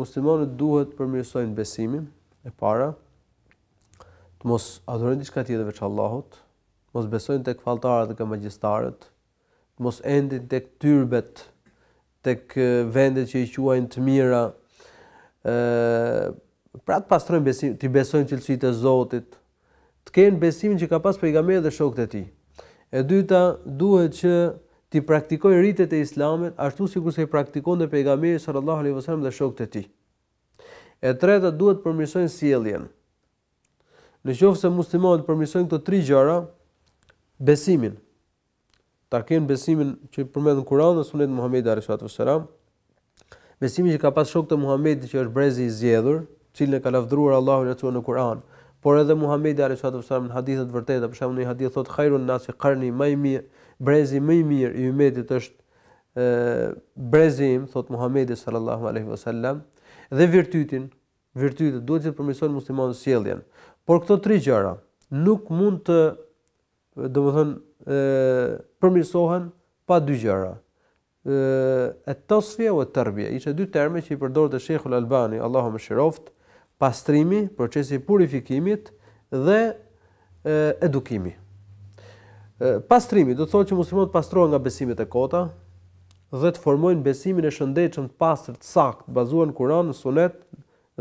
muslimanët duhet të përmirësojnë besimin e para, të mos adhurojnë diçka tjetër veç Allahut, të mos besojnë tek falltarët dhe magjistarët, të mos endin tek turbet, tek vendet që i quajnë të mira, ë pra të pastrojnë besimin, të besojnë cilësitë e Zotit, të kenë besimin që ka pas pejgamberi dhe shokët e tij. E dyta, duhet që ti praktikoj rritet e islamet, ashtu si se i praktikon dhe pejgamiri sallallahu alaihi wasallam dhe shokët e ti. E treta duhet përmirsojnë sieljen. Në qofë se muslimat përmirsojnë këto tri gjara, besimin, ta kënë besimin që përmedhën Kuran dhe sunet Muhammed a.s. besimin që ka pas shokët e Muhammed që është brezi i zjedhur, cilën e ka lafdruar Allahu në në Kuran, por edhe Muhamedi alayhi salatu wasallam në hadithe të vërteta, për shembull një hadith thotë khairun nasi qarni më i mirë, brezi më i mirë i ummetit është ë brezi im, thotë Muhamedi sallallahu alaihi wasallam, dhe virtytin, virtytet duhet të përmirësojnë muslimanët sjelljen. Por këto tre gjëra nuk mund të domethënë ë përmirësohen pa dy gjëra e tasfia u tërbje, ishe dy terme që i përdorë të Albani, Allahu mëshiroft, pastrimi, procesi purifikimit dhe e, edukimi. E, pastrimi do të thotë që muslimanët pastrohen nga besimet e kota dhe të formojnë besimin e shëndetshëm të pastër të sakt, bazuar në Kur'an, në Sunet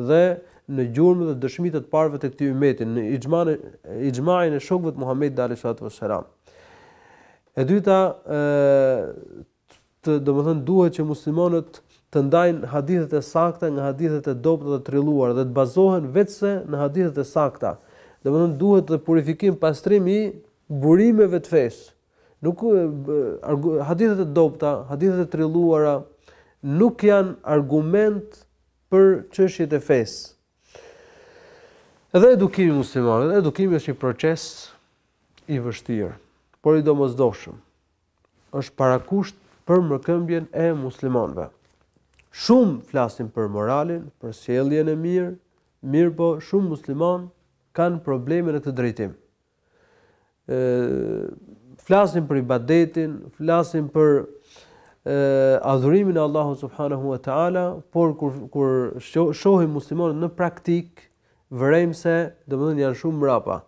dhe në gjurmë dhe dëshmitë të parëve të këtij ummeti, në iqmajnë e shokëve të Muhammed Dali Shatë Vësheram. E dyta, ë, do më thënë duhet që muslimonët të ndajnë hadithet e sakta nga hadithet e dobëta dhe trilluar dhe të bazohen vetëse në hadithet e sakta. Dhe më nënë duhet të purifikim pastrimi burimeve të fesë. Nuk, hadithet e dobëta, hadithet e trilluara nuk janë argument për qëshjet e fesë. Edhe edukimi muslimarë, edhe edukimi është një proces i vështirë, por i do mos doshëm, është parakusht për mërkëmbjen e muslimanëve shumë flasin për moralin, për sjelljen e mirë, mirë po shumë musliman kanë probleme në këtë drejtim. E, flasin për ibadetin, flasin për e, adhurimin e Allahu subhanahu wa ta'ala, por kur, kur shohim muslimonet në praktik, vërejmë se dhe më dhe një janë shumë mrapa.